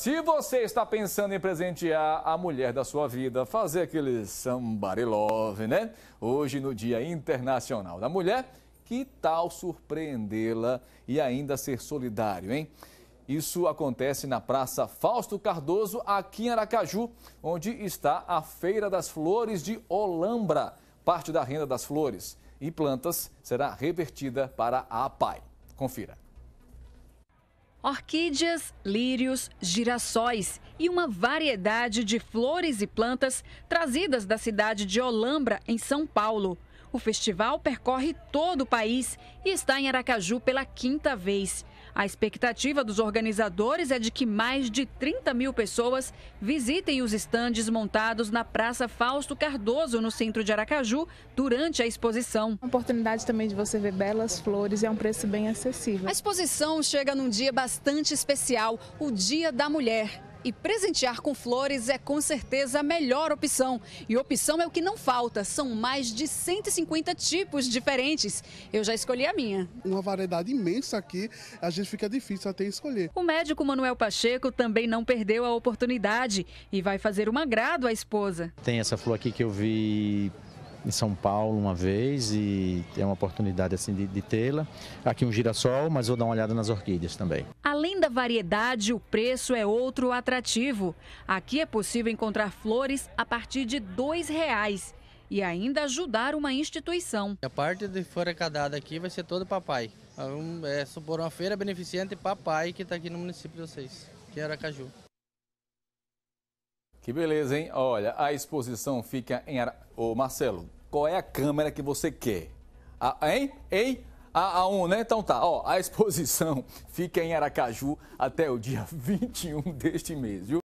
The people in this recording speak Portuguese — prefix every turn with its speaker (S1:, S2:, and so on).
S1: Se você está pensando em presentear a mulher da sua vida, fazer aquele somebody love, né? Hoje, no Dia Internacional da Mulher, que tal surpreendê-la e ainda ser solidário, hein? Isso acontece na Praça Fausto Cardoso, aqui em Aracaju, onde está a Feira das Flores de Olambra. Parte da renda das flores e plantas será revertida para a APAI. Confira.
S2: Orquídeas, lírios, girassóis e uma variedade de flores e plantas trazidas da cidade de Olambra, em São Paulo. O festival percorre todo o país e está em Aracaju pela quinta vez. A expectativa dos organizadores é de que mais de 30 mil pessoas visitem os estandes montados na Praça Fausto Cardoso, no centro de Aracaju, durante a exposição. É uma oportunidade também de você ver belas flores e é um preço bem acessível. A exposição chega num dia bastante especial, o Dia da Mulher. E presentear com flores é com certeza a melhor opção. E opção é o que não falta, são mais de 150 tipos diferentes. Eu já escolhi a minha. Uma variedade imensa aqui, a gente fica difícil até escolher. O médico Manuel Pacheco também não perdeu a oportunidade e vai fazer um agrado à esposa.
S1: Tem essa flor aqui que eu vi em São Paulo uma vez e é uma oportunidade assim de, de tê-la. Aqui um girassol, mas vou dar uma olhada nas orquídeas também.
S2: Além da variedade, o preço é outro atrativo. Aqui é possível encontrar flores a partir de R$ reais e ainda ajudar uma instituição.
S1: A parte de fora cadada aqui vai ser todo papai. É, é supor uma feira beneficente papai que está aqui no município de vocês, que é Aracaju. Que beleza, hein? Olha, a exposição fica em... Ara... Ô, Marcelo, qual é a câmera que você quer? A, hein? Hein? A, a 1, um, né? Então tá, ó, a exposição fica em Aracaju até o dia 21 deste mês, viu?